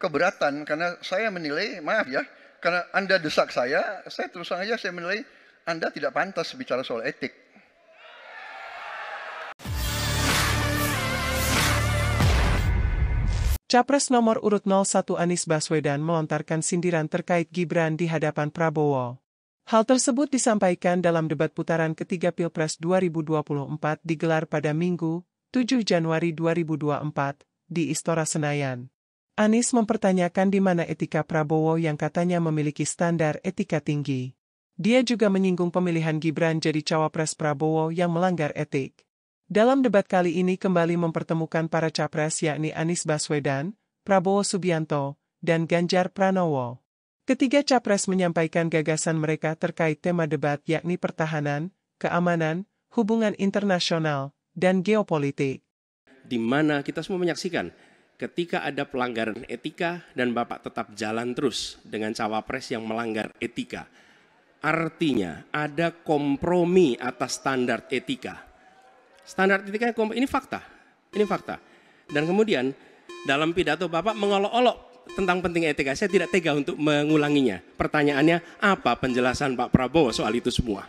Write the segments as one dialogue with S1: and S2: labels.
S1: keberatan karena saya menilai, maaf ya, karena Anda desak saya, saya terus saja saya menilai Anda tidak pantas bicara soal etik.
S2: Capres nomor urut 01 Anies Baswedan melontarkan sindiran terkait Gibran di hadapan Prabowo. Hal tersebut disampaikan dalam debat putaran ketiga Pilpres 2024 digelar pada Minggu, 7 Januari 2024, di Istora Senayan. Anies mempertanyakan di mana etika Prabowo yang katanya memiliki standar etika tinggi. Dia juga menyinggung pemilihan Gibran jadi cawapres Prabowo yang melanggar etik. Dalam debat kali ini kembali mempertemukan para capres yakni Anies Baswedan, Prabowo Subianto, dan Ganjar Pranowo. Ketiga capres menyampaikan gagasan mereka terkait tema debat yakni pertahanan, keamanan, hubungan internasional, dan geopolitik.
S3: Di mana kita semua menyaksikan ketika ada pelanggaran etika dan Bapak tetap jalan terus dengan cawapres yang melanggar etika. Artinya ada kompromi atas standar etika. Standar etika ini fakta, ini fakta. Dan kemudian dalam pidato Bapak mengolok-olok tentang penting etika. Saya tidak tega untuk mengulanginya. Pertanyaannya apa penjelasan Pak Prabowo soal itu semua?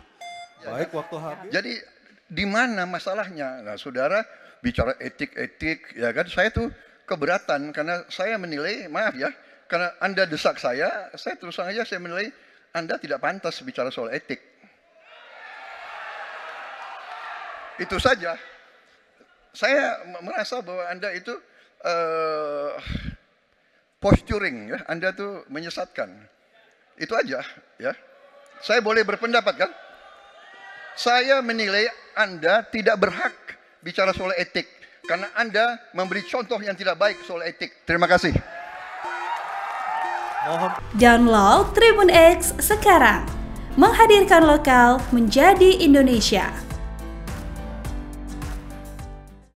S1: Baik, waktu habis. Jadi di mana masalahnya? Nah, saudara bicara etik-etik, ya kan? Saya tuh keberatan karena saya menilai, maaf ya, karena Anda desak saya, saya terus saja saya menilai Anda tidak pantas bicara soal etik. Itu saja. Saya merasa bahwa Anda itu uh, posturing ya, Anda tuh menyesatkan. Itu aja ya. Saya boleh berpendapat kan? Saya menilai Anda tidak berhak bicara soal etik karena Anda memberi contoh yang tidak baik soal etik. Terima kasih. Download Tribun X sekarang.
S2: Menghadirkan lokal menjadi Indonesia.